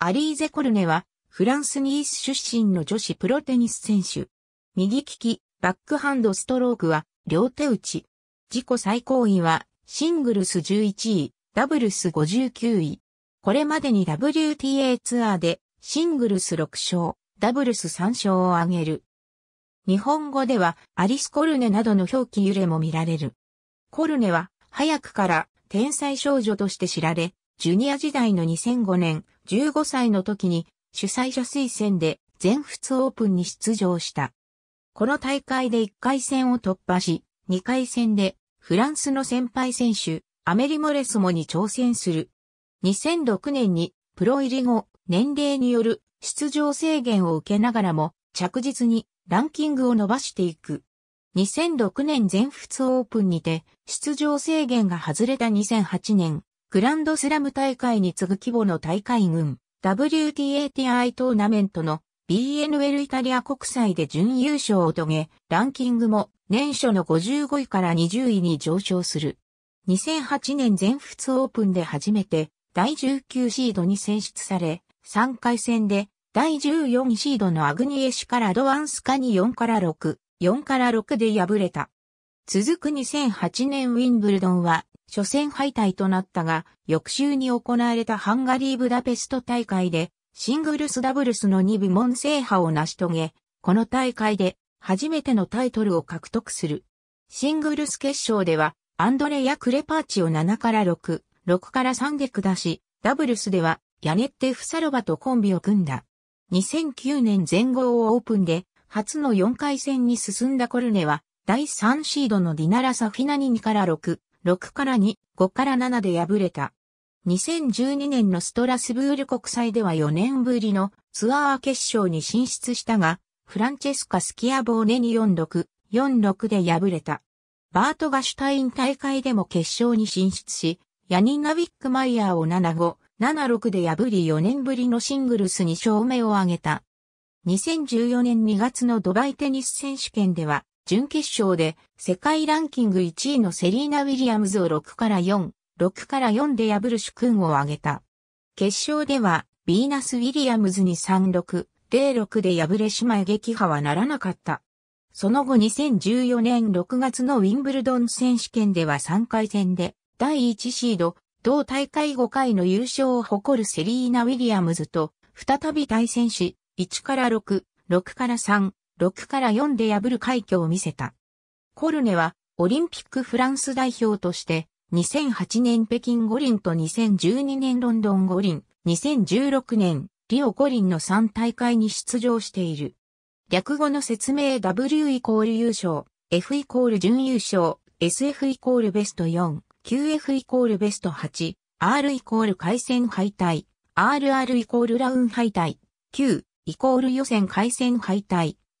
アリーゼ・コルネは、フランス・ニース出身の女子プロテニス選手。右利き、バックハンドストロークは、両手打ち。自己最高位は、シングルス11位、ダブルス59位。これまでに WTA ツアーで、シングルス6勝、ダブルス3勝を挙げる。日本語では、アリス・コルネなどの表記揺れも見られる。コルネは、早くから、天才少女として知られ、ジュニア時代の2005年、15歳の時に主催者推薦で全仏オープンに出場した。この大会で1回戦を突破し、2回戦でフランスの先輩選手、アメリ・モレスモに挑戦する。2006年にプロ入り後、年齢による出場制限を受けながらも着実にランキングを伸ばしていく。2006年全仏オープンにて出場制限が外れた2008年グランドスラム大会に次ぐ規模の大会群、WTATI トーナメントの BNL イタリア国際で準優勝を遂げ、ランキングも年初の55位から20位に上昇する。2008年全仏オープンで初めて第19シードに選出され、3回戦で第14シードのアグニエシからドワンスカに4から6、4から6で敗れた。続く2008年ウィンブルドンは初戦敗退となったが、翌週に行われたハンガリー・ブダペスト大会で、シングルスダブルスの2部門制覇を成し遂げ、この大会で初めてのタイトルを獲得する。シングルス決勝では、アンドレヤ・クレパーチを7から6、6から3で下し、ダブルスでは、ヤネッテ・フサロバとコンビを組んだ。2009年全豪をオープンで、初の4回戦に進んだコルネは、第3シードのディナラサフィナに2から6、6から2、5から7で敗れた。2012年のストラスブール国際では4年ぶりのツアー決勝に進出したが、フランチェスカ・スキアボーネに46、46で敗れた。バート・ガシュタイン大会でも決勝に進出し、ヤニナ・ウィックマイヤーを75、76で破り4年ぶりのシングルスに勝目を挙げた。2014年2月のドバイテニス選手権では、準決勝で世界ランキング1位のセリーナ・ウィリアムズを6から4、6から4で破る主君を挙げた。決勝では、ビーナス・ウィリアムズに36、06で敗れ姉妹撃破はならなかった。その後2014年6月のウィンブルドン選手権では3回戦で、第1シード、同大会5回の優勝を誇るセリーナ・ウィリアムズと、再び対戦し、1から6、6から3、6から4で破る快挙を見せた。コルネはオリンピックフランス代表として2008年北京五輪と2012年ロンドン五輪、2016年リオ五輪の3大会に出場している。略語の説明 W イコール優勝、F イコール準優勝、SF イコールベスト4、QF イコールベスト8、R イコール回戦敗退、RR イコールラウン敗退、Q イコール予選回戦敗退、